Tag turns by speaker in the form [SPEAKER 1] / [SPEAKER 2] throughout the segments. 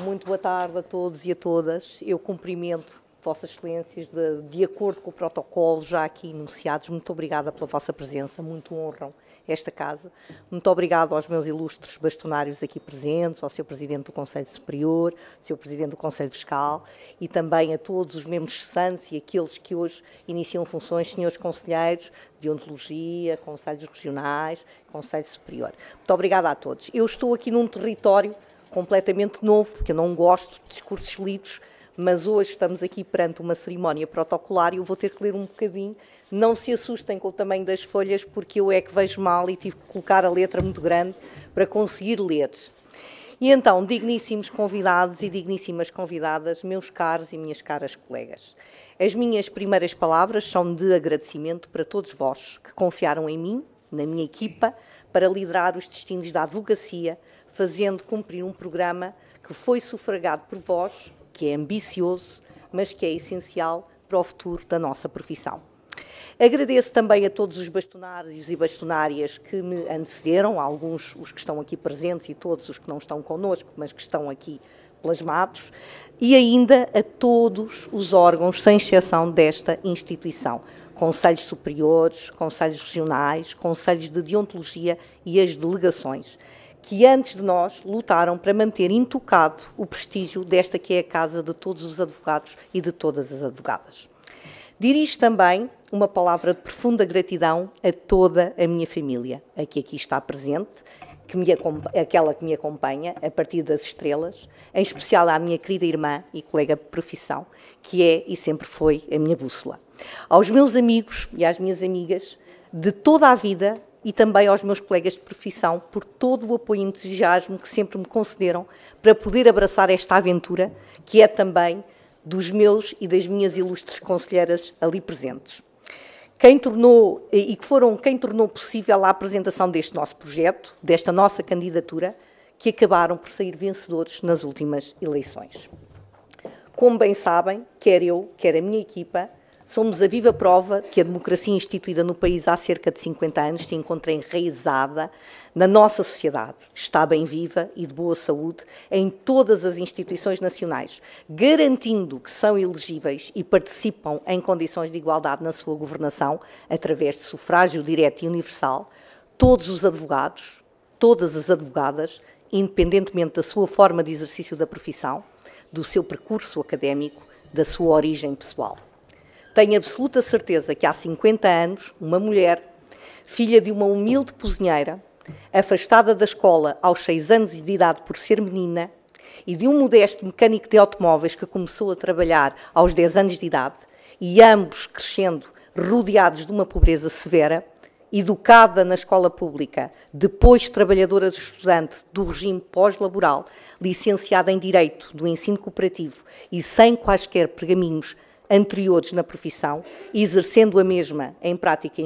[SPEAKER 1] Muito boa tarde a todos e a todas. Eu cumprimento Vossas Excelências de, de acordo com o protocolo já aqui enunciados. Muito obrigada pela vossa presença, muito honram esta casa. Muito obrigado aos meus ilustres bastonários aqui presentes, ao seu Presidente do Conselho Superior, ao seu Presidente do Conselho Fiscal e também a todos os membros santos e aqueles que hoje iniciam funções, senhores conselheiros de ontologia, conselhos regionais, conselho superior. Muito obrigada a todos. Eu estou aqui num território completamente novo, porque eu não gosto de discursos lidos, mas hoje estamos aqui perante uma cerimónia protocolar e eu vou ter que ler um bocadinho. Não se assustem com o tamanho das folhas, porque eu é que vejo mal e tive que colocar a letra muito grande para conseguir ler. E então, digníssimos convidados e digníssimas convidadas, meus caros e minhas caras colegas, as minhas primeiras palavras são de agradecimento para todos vós que confiaram em mim, na minha equipa, para liderar os destinos da advocacia, fazendo cumprir um programa que foi sufragado por vós, que é ambicioso, mas que é essencial para o futuro da nossa profissão. Agradeço também a todos os bastonários e bastonárias que me antecederam, alguns os que estão aqui presentes e todos os que não estão connosco, mas que estão aqui plasmados, e ainda a todos os órgãos, sem exceção desta instituição. Conselhos superiores, conselhos regionais, conselhos de deontologia e as delegações que antes de nós lutaram para manter intocado o prestígio desta que é a casa de todos os advogados e de todas as advogadas. Dirijo também uma palavra de profunda gratidão a toda a minha família, a que aqui está presente, que me, aquela que me acompanha a partir das estrelas, em especial à minha querida irmã e colega de profissão, que é e sempre foi a minha bússola. Aos meus amigos e às minhas amigas de toda a vida, e também aos meus colegas de profissão por todo o apoio e entusiasmo que sempre me concederam para poder abraçar esta aventura, que é também dos meus e das minhas ilustres conselheiras ali presentes. Quem tornou e que foram quem tornou possível a apresentação deste nosso projeto, desta nossa candidatura, que acabaram por sair vencedores nas últimas eleições. Como bem sabem, quer eu, quer a minha equipa, somos a viva prova que a democracia instituída no país há cerca de 50 anos se encontra enraizada na nossa sociedade. Está bem viva e de boa saúde em todas as instituições nacionais, garantindo que são elegíveis e participam em condições de igualdade na sua governação, através de sufrágio direto e universal, todos os advogados, todas as advogadas, independentemente da sua forma de exercício da profissão, do seu percurso académico, da sua origem pessoal. Tenho absoluta certeza que há 50 anos, uma mulher, filha de uma humilde cozinheira, afastada da escola aos 6 anos de idade por ser menina, e de um modesto mecânico de automóveis que começou a trabalhar aos 10 anos de idade, e ambos crescendo rodeados de uma pobreza severa, educada na escola pública, depois trabalhadora de estudante do regime pós-laboral, licenciada em Direito do Ensino Cooperativo e sem quaisquer pergaminhos anteriores na profissão, exercendo a mesma em prática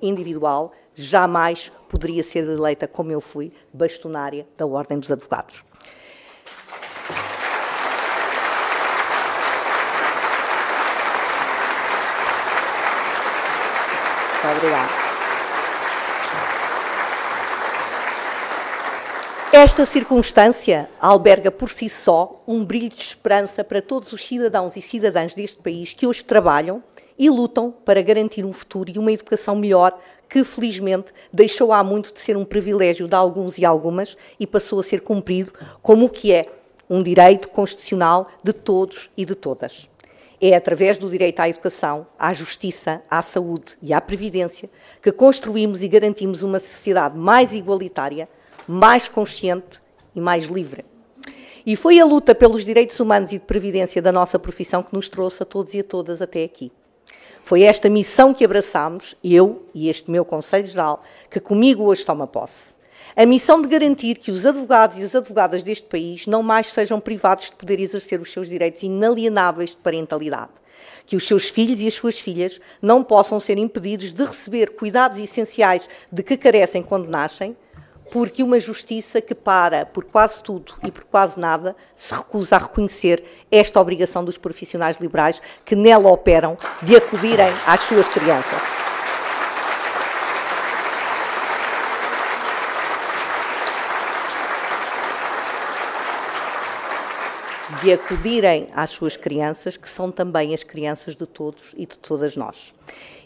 [SPEAKER 1] individual, jamais poderia ser eleita, como eu fui, bastonária da Ordem dos Advogados. Muito obrigada. Esta circunstância alberga por si só um brilho de esperança para todos os cidadãos e cidadãs deste país que hoje trabalham e lutam para garantir um futuro e uma educação melhor que, felizmente, deixou há muito de ser um privilégio de alguns e algumas e passou a ser cumprido como o que é um direito constitucional de todos e de todas. É através do direito à educação, à justiça, à saúde e à previdência que construímos e garantimos uma sociedade mais igualitária, mais consciente e mais livre. E foi a luta pelos direitos humanos e de previdência da nossa profissão que nos trouxe a todos e a todas até aqui. Foi esta missão que abraçamos, eu e este meu Conselho Geral, que comigo hoje toma posse. A missão de garantir que os advogados e as advogadas deste país não mais sejam privados de poder exercer os seus direitos inalienáveis de parentalidade. Que os seus filhos e as suas filhas não possam ser impedidos de receber cuidados essenciais de que carecem quando nascem, porque uma justiça que para por quase tudo e por quase nada se recusa a reconhecer esta obrigação dos profissionais liberais que nela operam de acudirem às suas crianças. de acudirem às suas crianças, que são também as crianças de todos e de todas nós.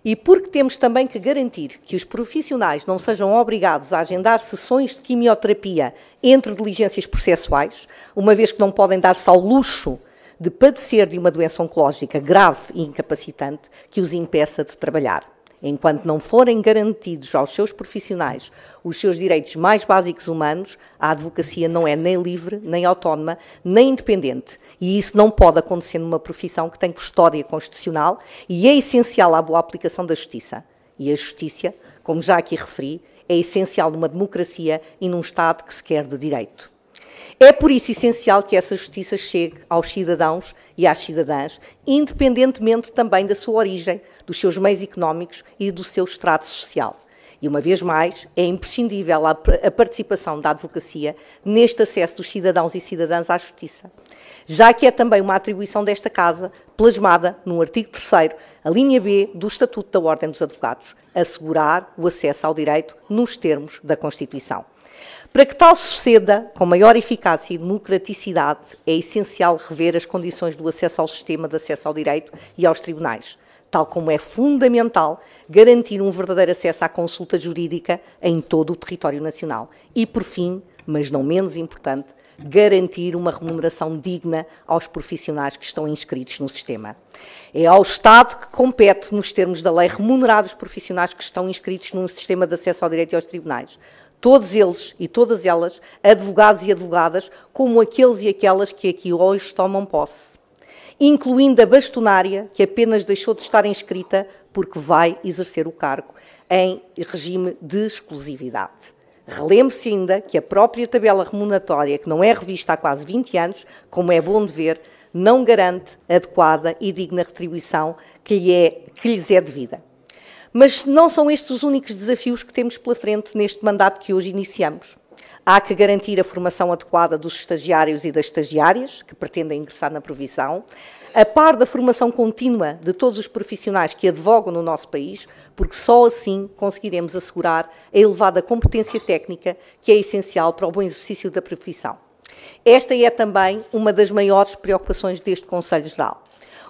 [SPEAKER 1] E porque temos também que garantir que os profissionais não sejam obrigados a agendar sessões de quimioterapia entre diligências processuais, uma vez que não podem dar-se ao luxo de padecer de uma doença oncológica grave e incapacitante que os impeça de trabalhar. Enquanto não forem garantidos aos seus profissionais os seus direitos mais básicos humanos, a advocacia não é nem livre, nem autónoma, nem independente. E isso não pode acontecer numa profissão que tem custódia constitucional e é essencial à boa aplicação da justiça. E a justiça, como já aqui referi, é essencial numa democracia e num Estado que se quer de direito. É por isso essencial que essa justiça chegue aos cidadãos e às cidadãs, independentemente também da sua origem, dos seus meios económicos e do seu extrato social. E, uma vez mais, é imprescindível a, participação da advocacia neste acesso dos cidadãos e cidadãs à justiça, já que é também uma atribuição desta Casa, plasmada no artigo 3, a linha B do Estatuto da Ordem dos Advogados, assegurar o acesso ao direito nos termos da Constituição. Para que tal suceda com maior eficácia e democraticidade, é essencial rever as condições do acesso ao sistema de acesso ao direito e aos tribunais, tal como é fundamental garantir um verdadeiro acesso à consulta jurídica em todo o território nacional. E, por fim, mas não menos importante, garantir uma remuneração digna aos profissionais que estão inscritos no sistema. É ao Estado que compete, nos termos da lei, remunerar os profissionais que estão inscritos num sistema de acesso ao direito e aos tribunais. Todos eles e todas elas, advogados e advogadas, como aqueles e aquelas que aqui hoje tomam posse incluindo a bastonária, que apenas deixou de estar inscrita porque vai exercer o cargo em regime de exclusividade. Relembre-se ainda que a própria tabela remuneratória, que não é revista há quase 20 anos, como é bom de ver, não garante adequada e digna retribuição que, lhe é, que lhes é devida. Mas não são estes os únicos desafios que temos pela frente neste mandato que hoje iniciamos. Há que garantir a formação adequada dos estagiários e das estagiárias que pretendem ingressar na provisão, a par da formação contínua de todos os profissionais que advogam no nosso país, porque só assim conseguiremos assegurar a elevada competência técnica que é essencial para o bom exercício da profissão. Esta é também uma das maiores preocupações deste Conselho Geral.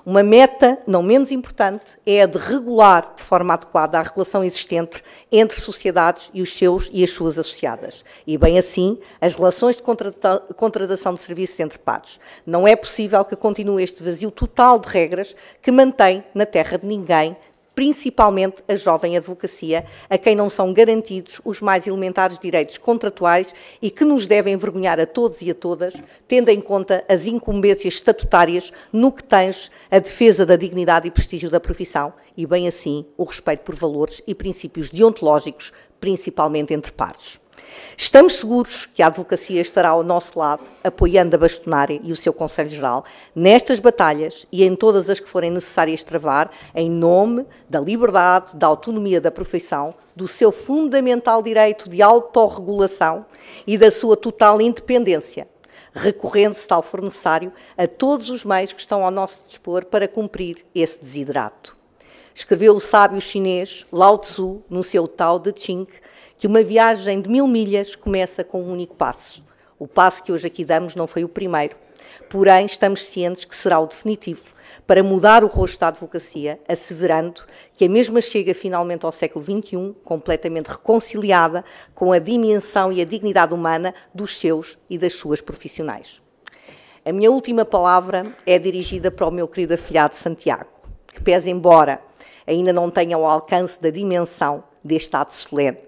[SPEAKER 1] Uma meta não menos importante é a de regular de forma adequada a relação existente entre sociedades e os seus e as suas associadas, e bem assim as relações de contratação de serviços entre pares. Não é possível que continue este vazio total de regras que mantém na terra de ninguém principalmente a jovem advocacia, a quem não são garantidos os mais elementares direitos contratuais e que nos devem envergonhar a todos e a todas, tendo em conta as incumbências estatutárias no que tange a defesa da dignidade e prestígio da profissão e, bem assim, o respeito por valores e princípios deontológicos, principalmente entre pares. Estamos seguros que a advocacia estará ao nosso lado, apoiando a Bastonária e o seu Conselho Geral nestas batalhas e em todas as que forem necessárias travar, em nome da liberdade, da autonomia da profissão, do seu fundamental direito de autorregulação e da sua total independência, recorrendo, se tal for necessário, a todos os meios que estão ao nosso dispor para cumprir esse desiderato. Escreveu o sábio chinês Lao Tzu no seu Tao Te Ching que uma viagem de mil milhas começa com um único passo. O passo que hoje aqui damos não foi o primeiro, porém estamos cientes que será o definitivo para mudar o rosto da advocacia, asseverando que a mesma chega finalmente ao século XXI, completamente reconciliada com a dimensão e a dignidade humana dos seus e das suas profissionais. A minha última palavra é dirigida para o meu querido afilhado Santiago, que, pese embora ainda não tenha o alcance da dimensão deste ato solene,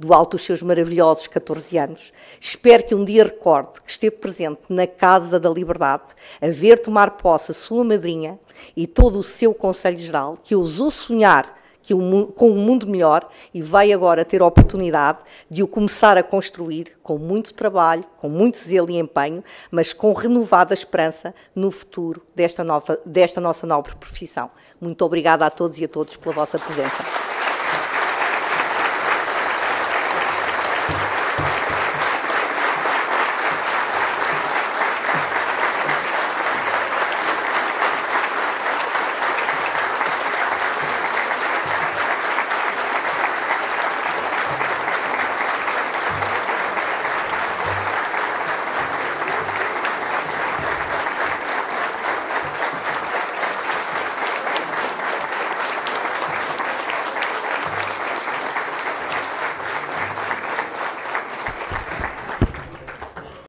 [SPEAKER 1] do alto dos seus maravilhosos 14 anos, espero que um dia recorde que esteve presente na Casa da Liberdade a ver tomar posse a sua madrinha e todo o seu Conselho Geral, que ousou sonhar que com um mundo melhor e vai agora ter a oportunidade de o começar a construir com muito trabalho, com muito zelo e empenho, mas com renovada esperança no futuro desta, nova, desta nossa nobre profissão. Muito obrigada a todos e a todos pela vossa presença.